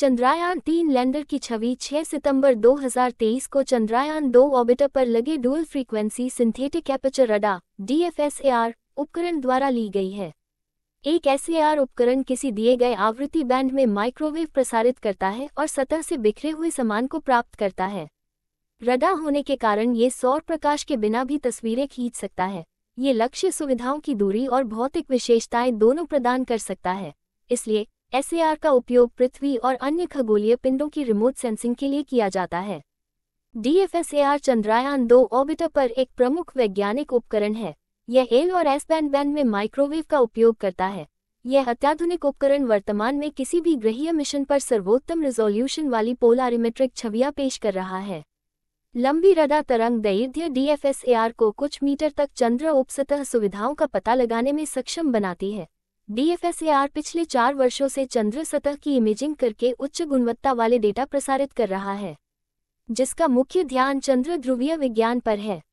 चंद्रयान तीन लैंडर की छवि 6 सितंबर 2023 को चंद्रयान दो ऑर्बिटर पर लगे dual frequency synthetic aperture radar DFSAR उपकरण द्वारा ली गई है एक आर उपकरण किसी दिए गए आवृत्ति बैंड में माइक्रोवेव प्रसारित करता है और सतह से बिखरे हुए सामान को प्राप्त करता है रडा होने के कारण ये सौर प्रकाश के बिना भी तस्वीरें खींच सकता है ये लक्ष्य सुविधाओं की दूरी और भौतिक विशेषताएं दोनों प्रदान कर सकता है इसलिए एसएआर का उपयोग पृथ्वी और अन्य खगोलीय पिंडों की रिमोट सेंसिंग के लिए किया जाता है डीएफएसएआर चंद्रयान दो ऑर्बिटर पर एक प्रमुख वैज्ञानिक उपकरण है यह एल और एस बैंड बैंड में माइक्रोवेव का उपयोग करता है यह अत्याधुनिक उपकरण वर्तमान में किसी भी ग्रहीय मिशन पर सर्वोत्तम रिजोल्यूशन वाली पोलारिमेट्रिक छवियां पेश कर रहा है लंबी रडा तरंग दैर्ध्य डीएफएसएआर को कुछ मीटर तक चंद्र उपसतह सुविधाओं का पता लगाने में सक्षम बनाती है डीएफएसएआर पिछले चार वर्षों से चंद्र सतह की इमेजिंग करके उच्च गुणवत्ता वाले डेटा प्रसारित कर रहा है जिसका मुख्य ध्यान चंद्र ध्रुवीय विज्ञान पर है